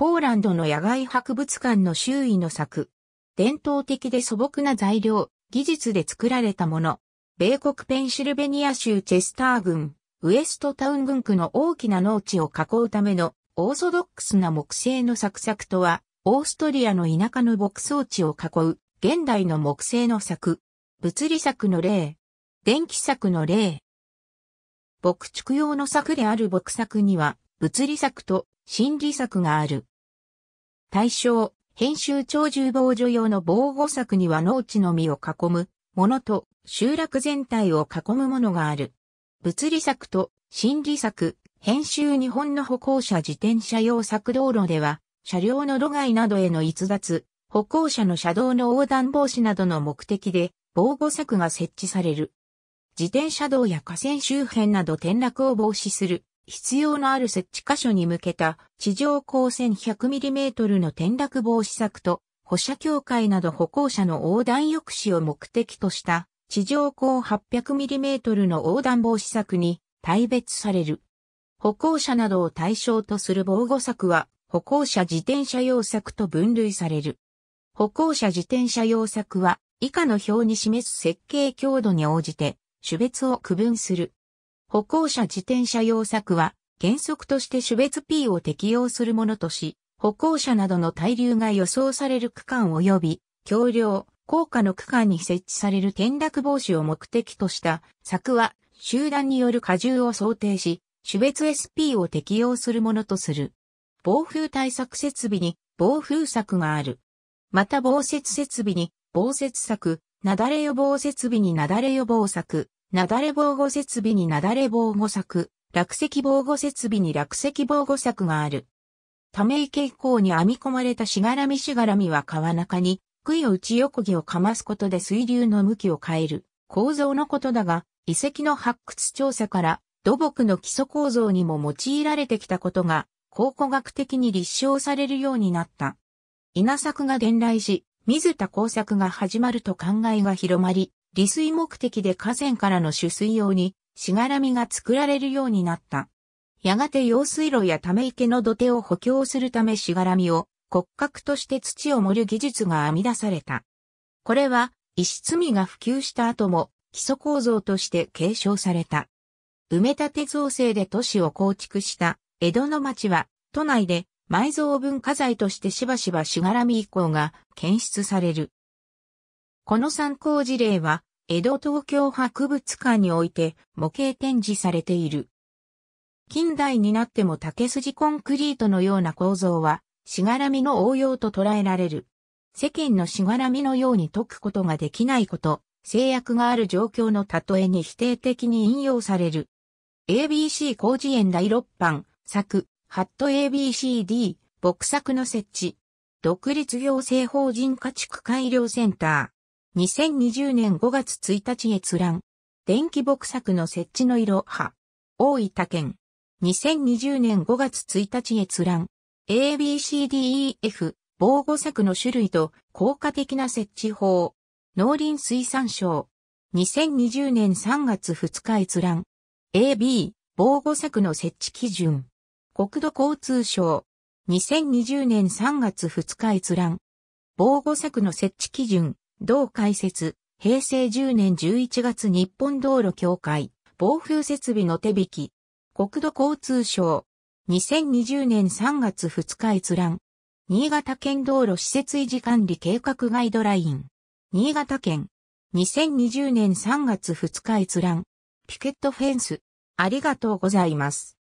ポーランドの野外博物館の周囲の柵。伝統的で素朴な材料、技術で作られたもの。米国ペンシルベニア州チェスター郡、ウエストタウン郡区の大きな農地を囲うためのオーソドックスな木製のサクサクとは、オーストリアの田舎の牧草地を囲う現代の木製の柵。物理柵の例。電気柵の例。牧畜用の柵である牧柵には、物理柵と心理柵がある。対象、編集鳥獣防除用の防護柵には農地のみを囲むものと集落全体を囲むものがある。物理柵と心理柵、編集日本の歩行者自転車用柵道路では、車両の路外などへの逸脱、歩行者の車道の横断防止などの目的で防護柵が設置される。自転車道や河川周辺など転落を防止する必要のある設置箇所に向けた地上高線 100mm の転落防止策と歩車境界など歩行者の横断抑止を目的とした地上高 800mm の横断防止策に大別される。歩行者などを対象とする防護策は歩行者自転車用策と分類される。歩行者自転車用策は以下の表に示す設計強度に応じて種別を区分する。歩行者自転車用柵は、原則として種別 P を適用するものとし、歩行者などの滞留が予想される区間及び、橋梁、高架の区間に設置される転落防止を目的とした柵は、集団による荷重を想定し、種別 SP を適用するものとする。防風対策設備に防風柵がある。また防雪設備に防雪柵、雪崩予防設備に雪崩予防柵、なだれ防護設備になだれ防護柵、落石防護設備に落石防護柵がある。ため池以降に編み込まれたしがらみしがらみは川中に、杭を打ち横木をかますことで水流の向きを変える構造のことだが、遺跡の発掘調査から土木の基礎構造にも用いられてきたことが、考古学的に立証されるようになった。稲作が伝来し、水田工作が始まると考えが広まり、利水目的で河川からの取水用に、しがらみが作られるようになった。やがて用水路やため池の土手を補強するためしがらみを骨格として土を盛る技術が編み出された。これは石積みが普及した後も基礎構造として継承された。埋め立て造成で都市を構築した江戸の町は都内で埋蔵文化財としてしばしばしがらみ以降が検出される。この参考事例は、江戸東京博物館において模型展示されている。近代になっても竹筋コンクリートのような構造は、しがらみの応用と捉えられる。世間のしがらみのように解くことができないこと、制約がある状況の例えに否定的に引用される。ABC 工事園第6版、作、ハット ABCD、木作の設置。独立行政法人家畜改良センター。2020年5月1日閲覧。電気木柵の設置の色派。は。大分県。2020年5月1日閲覧。ABCDEF 防護柵の種類と効果的な設置法。農林水産省。2020年3月2日閲覧。AB 防護柵の設置基準。国土交通省。2020年3月2日閲覧。防護柵の設置基準。同解説、平成10年11月日本道路協会、防風設備の手引き、国土交通省、2020年3月2日閲覧、新潟県道路施設維持管理計画ガイドライン、新潟県、2020年3月2日閲覧、ピケットフェンス、ありがとうございます。